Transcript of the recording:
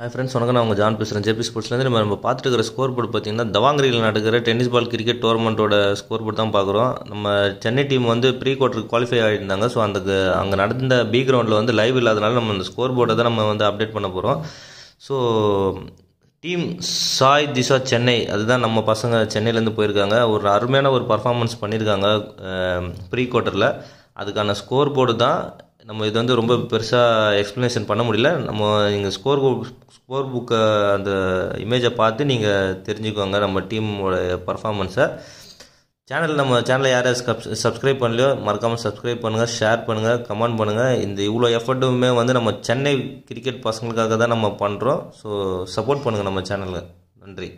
hi friends வணக்கம் நான் உங்கள் ஜான் பேசுகிறேன் ஜேபி ஸ்போர்ட்ஸ்லேருந்து நம்ம நம்ம பார்த்துட்டு இருக்கிற ஸ்கோர் போர்டு பார்த்திங்கன்னா தவாங்கிரியில் நடக்கிற டென்னிஸ் பால் கிரிக்கெட் டோர்னமெண்ட்டோட ஸ்கோர் போர்டு தான் பார்க்குறோம் நம்ம சென்னை டீம் வந்து ப்ரீ குவார்ட்டருக்கு குவாலிஃபை ஆகியிருந்தாங்க ஸோ அந்த அங்கே நடந்த பி கிரவுண்டில் வந்து லைவ் இல்லாதனால நம்ம அந்த ஸ்கோர் போர்டை தான் நம்ம வந்து அப்டேட் பண்ண போகிறோம் ஸோ டீம் சாய் திசா சென்னை அதுதான் நம்ம பசங்க சென்னையிலேருந்து போயிருக்காங்க ஒரு அருமையான ஒரு பர்ஃபார்மன்ஸ் பண்ணியிருக்காங்க ப்ரீ குவார்ட்டரில் அதுக்கான ஸ்கோர் போர்டு தான் நம்ம இது வந்து ரொம்ப பெருசாக எக்ஸ்ப்ளனேஷன் பண்ண முடியல நம்ம நீங்கள் ஸ்கோர் ஸ்கோர் புக்கை அந்த இமேஜை பார்த்து நீங்கள் தெரிஞ்சுக்கோங்க நம்ம டீமோட பர்ஃபார்மன்ஸை சேனல் நம்ம சேனலை யார் சப்ஸ் சப்ஸ்கிரைப் பண்ணலையோ மறக்காமல் சப்ஸ்கிரைப் பண்ணுங்கள் ஷேர் பண்ணுங்கள் கமெண்ட் பண்ணுங்கள் இந்த இவ்வளோ எஃபர்ட்டுமே வந்து நம்ம சென்னை கிரிக்கெட் பசங்களுக்காக தான் நம்ம பண்ணுறோம் ஸோ சப்போர்ட் பண்ணுங்கள் நம்ம சேனலில் நன்றி